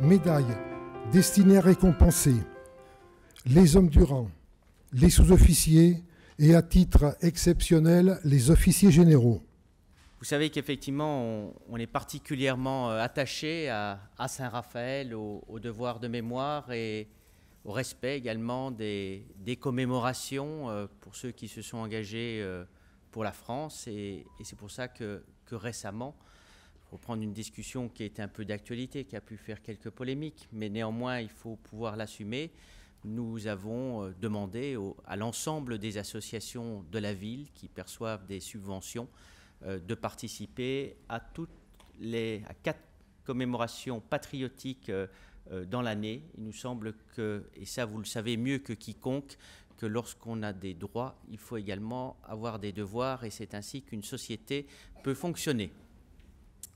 médailles destinées à récompenser les hommes du rang, les sous-officiers et à titre exceptionnel les officiers généraux. Vous savez qu'effectivement, on, est particulièrement euh, attaché à, Saint-Raphaël, au, devoir de mémoire et au respect également des, commémorations euh, pour ceux qui se sont engagés euh, pour la France. Et, c'est pour ça que récemment, prendre une discussion qui était un peu d'actualité, qui a pu faire quelques polémiques, mais néanmoins, il faut pouvoir l'assumer. Nous avons euh, demandé à l'ensemble des associations de la ville qui perçoivent des subventions euh, de participer à toutes les quatre commémorations patriotiques euh, dans l'année. Il nous semble que, et ça vous le savez mieux que quiconque, que lorsqu'on a des droits, il faut également avoir des devoirs et c'est ainsi qu'une société peut fonctionner.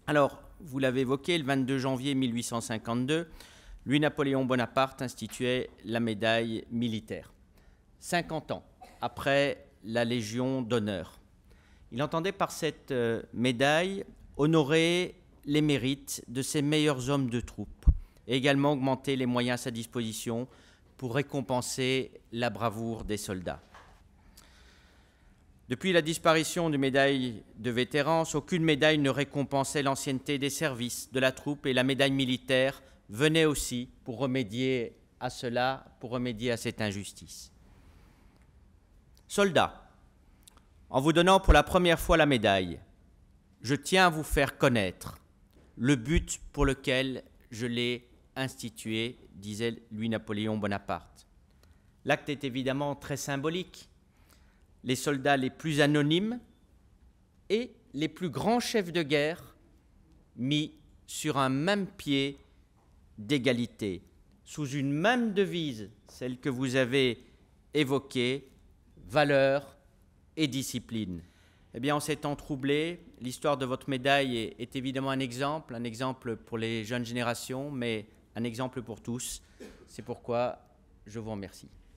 Alors, vous l'avez évoqué, le 22 janvier 1852, Louis-Napoléon Bonaparte instituait la médaille militaire. 50 ans après la Légion d'honneur. Il entendait par cette euh, médaille honorer les mérites de ses meilleurs hommes de troupe et également augmenter les moyens à sa disposition pour récompenser la bravoure des soldats. Depuis la disparition du médaille de vétérance, aucune médaille ne récompensait l'ancienneté des services de la troupe et la médaille militaire venait aussi pour remédier à cela, pour remédier à cette injustice. Soldats, en vous donnant pour la première fois la médaille, je tiens à vous faire connaître le but pour lequel je l'ai instituée, disait Louis Napoléon Bonaparte. L'acte est évidemment très symbolique les soldats les plus anonymes et les plus grands chefs de guerre mis sur un même pied d'égalité, sous une même devise, celle que vous avez évoquée, valeur et discipline. Eh bien, en ces temps troublés, l'histoire de votre médaille est, est, évidemment un exemple, un exemple pour les jeunes générations, mais un exemple pour tous. C'est pourquoi je vous remercie.